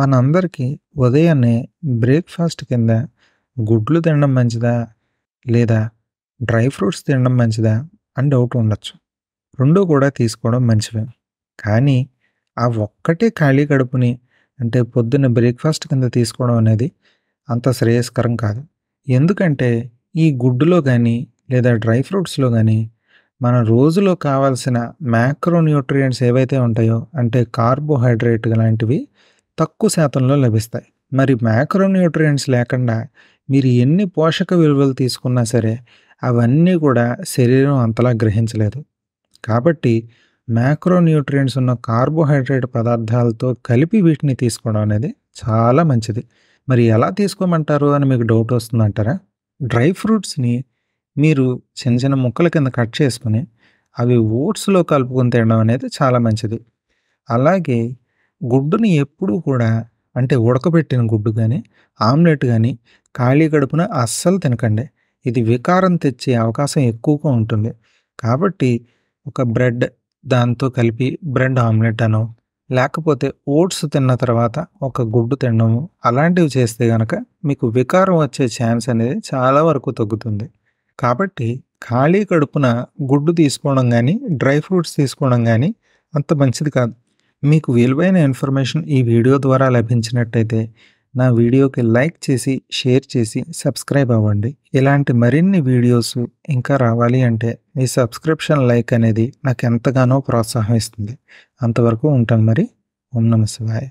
మనందరికీ ఉదయాన్నే బ్రేక్ఫాస్ట్ కింద గుడ్లు తినడం మంచిదా లేదా డ్రై ఫ్రూట్స్ తినడం మంచిదా అని డౌట్ ఉండొచ్చు రెండూ కూడా తీసుకోవడం మంచివే కానీ ఆ ఒక్కటే ఖాళీ కడుపుని అంటే పొద్దున్న బ్రేక్ఫాస్ట్ కింద తీసుకోవడం అనేది అంత శ్రేయస్కరం కాదు ఎందుకంటే ఈ గుడ్డులో కానీ లేదా డ్రై ఫ్రూట్స్లో కానీ మన రోజులో కావాల్సిన మ్యాక్రోన్యూట్రియంట్స్ ఏవైతే ఉంటాయో అంటే కార్బోహైడ్రేట్ లాంటివి తక్కువ శాతంలో లభిస్తాయి మరి మ్యాక్రోన్యూట్రియంట్స్ లేకుండా మీరు ఎన్ని పోషక విలువలు తీసుకున్నా సరే అవన్నీ కూడా శరీరం అంతలా గ్రహించలేదు కాబట్టి మ్యాక్రోన్యూట్రియంట్స్ ఉన్న కార్బోహైడ్రేట్ పదార్థాలతో కలిపి వీటిని తీసుకోవడం అనేది చాలా మంచిది మరి ఎలా తీసుకోమంటారు అని మీకు డౌట్ వస్తుందంటారా డ్రై ఫ్రూట్స్ని మీరు చిన్న చిన్న ముక్కల కింద కట్ చేసుకుని అవి ఓట్స్లో కలుపుకొని తినడం అనేది చాలా మంచిది అలాగే గుడ్డుని ఎప్పుడూ కూడా అంటే ఉడకబెట్టిన గుడ్డు కానీ ఆమ్లెట్ కానీ ఖాళీ గడుపున అస్సలు తినకండి ఇది వికారం తెచ్చే అవకాశం ఎక్కువగా ఉంటుంది కాబట్టి ఒక బ్రెడ్ దాంతో కలిపి బ్రెడ్ ఆమ్లెట్ అను లేకపోతే ఓట్స్ తిన్న తర్వాత ఒక గుడ్డు తినము అలాంటివి చేస్తే కనుక మీకు వికారం వచ్చే ఛాన్స్ అనేది చాలా వరకు తగ్గుతుంది కాబట్టి ఖాళీ కడుపున గుడ్డు తీసుకోవడం కానీ డ్రై ఫ్రూట్స్ తీసుకోవడం కానీ అంత మంచిది కాదు మీకు విలువైన ఇన్ఫర్మేషన్ ఈ వీడియో ద్వారా లభించినట్టయితే నా వీడియోకి లైక్ చేసి షేర్ చేసి సబ్స్క్రైబ్ అవ్వండి ఇలాంటి మరిన్ని వీడియోస్ ఇంకా రావాలి అంటే మీ సబ్స్క్రిప్షన్ లైక్ అనేది నాకు ఎంతగానో ప్రోత్సాహం ఇస్తుంది అంతవరకు ఉంటాను మరి ఓం నమ శివాయ